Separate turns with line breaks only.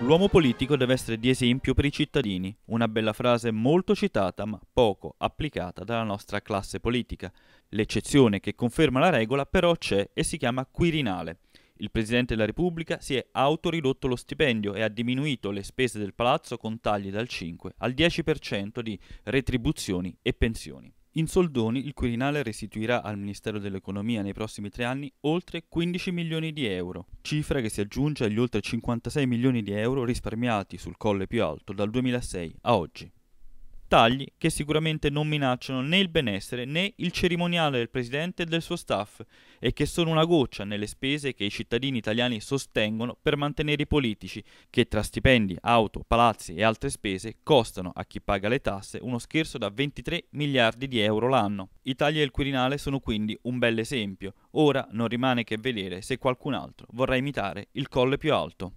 L'uomo politico deve essere di esempio per i cittadini, una bella frase molto citata ma poco applicata dalla nostra classe politica. L'eccezione che conferma la regola però c'è e si chiama Quirinale. Il Presidente della Repubblica si è autoridotto lo stipendio e ha diminuito le spese del palazzo con tagli dal 5 al 10% di retribuzioni e pensioni. In soldoni, il Quirinale restituirà al Ministero dell'Economia nei prossimi tre anni oltre 15 milioni di euro, cifra che si aggiunge agli oltre 56 milioni di euro risparmiati sul colle più alto dal 2006 a oggi tagli che sicuramente non minacciano né il benessere né il cerimoniale del Presidente e del suo staff e che sono una goccia nelle spese che i cittadini italiani sostengono per mantenere i politici, che tra stipendi, auto, palazzi e altre spese costano a chi paga le tasse uno scherzo da 23 miliardi di euro l'anno. I tagli del Quirinale sono quindi un bel esempio, ora non rimane che vedere se qualcun altro vorrà imitare il colle più alto.